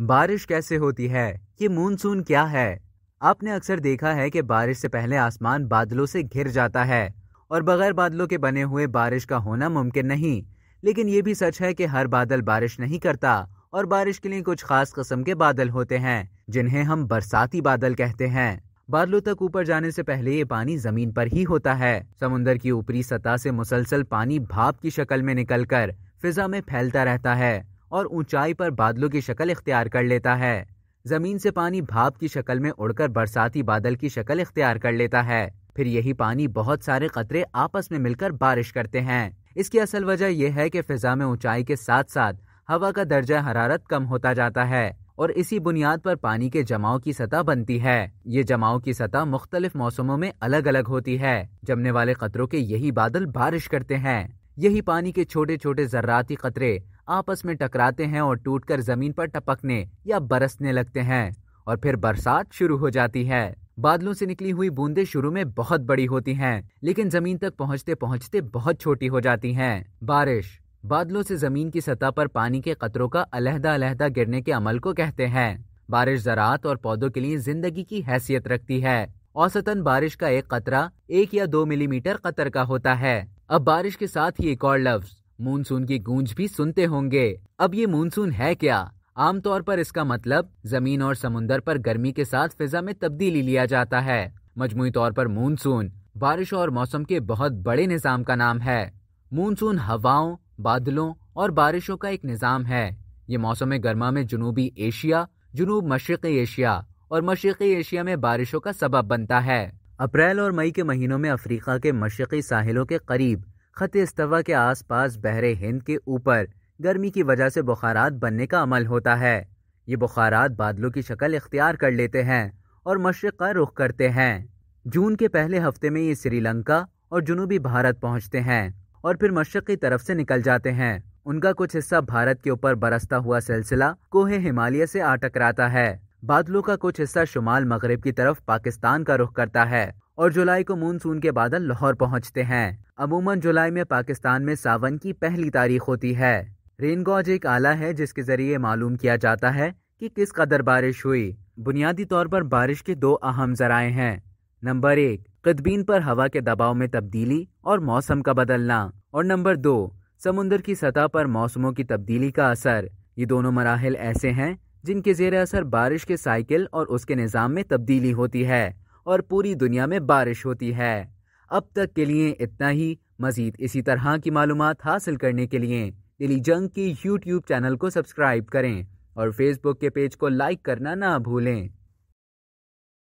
बारिश कैसे होती है ये मानसून क्या है आपने अक्सर देखा है कि बारिश से पहले आसमान बादलों से घिर जाता है और बगैर बादलों के बने हुए बारिश का होना मुमकिन नहीं लेकिन ये भी सच है कि हर बादल बारिश नहीं करता और बारिश के लिए कुछ खास कस्म के बादल होते हैं जिन्हें हम बरसाती बादल कहते हैं बादलों तक ऊपर जाने से पहले ये पानी जमीन पर ही होता है समुन्द्र की ऊपरी सतह से मुसलसल पानी भाप की शक्ल में निकलकर फिजा में फैलता रहता है और ऊंचाई पर बादलों की शक्ल इख्तियार कर लेता है जमीन से पानी भाप की शक्ल में उड़कर बरसाती बादल की शक्ल इख्तियार कर लेता है फिर यही पानी बहुत सारे कतरे आपस में मिलकर बारिश करते हैं इसकी असल वजह यह है कि फिजा में ऊंचाई के साथ साथ हवा का दर्जा हरारत कम होता जाता है और इसी बुनियाद पर पानी के जमाव की सतह बनती है ये जमाव की सतह मुख्तलिफ मौसमों में अलग अलग होती है जमने वाले खतरों के यही बादल बारिश करते हैं यही पानी के छोटे छोटे जर्राती खतरे आपस में टकराते हैं और टूटकर जमीन पर टपकने या बरसने लगते हैं और फिर बरसात शुरू हो जाती है बादलों से निकली हुई बूंदे शुरू में बहुत बड़ी होती हैं लेकिन जमीन तक पहुंचते पहुंचते बहुत छोटी हो जाती हैं बारिश बादलों से जमीन की सतह पर पानी के कतरों का अलहदा अलहदा गिरने के अमल को कहते हैं बारिश ज़रात और पौधों के लिए जिंदगी की हैसियत रखती है औसतन बारिश का एक कतरा एक या दो मिलीमीटर कतर का होता है अब बारिश के साथ ही एक और लफ्ज मानसून की गूंज भी सुनते होंगे अब ये मानसून है क्या आमतौर पर इसका मतलब जमीन और समुन्दर पर गर्मी के साथ फिजा में तब्दीली लिया जाता है मजमू तौर पर मानसून बारिश और मौसम के बहुत बड़े निज़ाम का नाम है मानसून हवाओं बादलों और बारिशों का एक निज़ाम है ये मौसम गर्मा में जनूबी एशिया जनूब मशरक़ी एशिया और मशरक़ी एशिया में बारिशों का सबब बनता है अप्रैल और मई के महीनों में अफ्रीका के मशरक़ी साहिलों के करीब ख़त इस्तवा के आसपास बहरे हिंद के ऊपर गर्मी की वजह से बुखारात बनने का अमल होता है ये बुखारात बादलों की शक्ल इख्तियार कर लेते हैं और मशरक़ का रुख करते हैं जून के पहले हफ्ते में ये श्रीलंका और जुनूबी भारत पहुँचते हैं और फिर मशरक़ की तरफ से निकल जाते हैं उनका कुछ हिस्सा भारत के ऊपर बरसता हुआ सिलसिला कोहे हिमालय से आ टकराता है बादलों का कुछ हिस्सा शुमाल मगरब की तरफ पाकिस्तान का रुख करता है और जुलाई को मानसून के बादल लाहौर पहुंचते हैं अमूमन जुलाई में पाकिस्तान में सावन की पहली तारीख होती है रेन गॉज एक आला है जिसके जरिए मालूम किया जाता है कि किस कदर बारिश हुई बुनियादी तौर पर बारिश के दो अहम जराए हैं नंबर एक कदबीन पर हवा के दबाव में तब्दीली और मौसम का बदलना और नंबर दो समुन्दर की सतह पर मौसमों की तब्दीली का असर ये दोनों मराहल ऐसे हैं जिनके जेर असर बारिश के साइकिल और उसके निज़ाम में तब्दीली होती है और पूरी दुनिया में बारिश होती है अब तक के लिए इतना ही मज़ीद इसी तरह की मालूम हासिल करने के लिए दिली जंग की यूट्यूब चैनल को सब्सक्राइब करें और फेसबुक के पेज को लाइक करना ना भूलें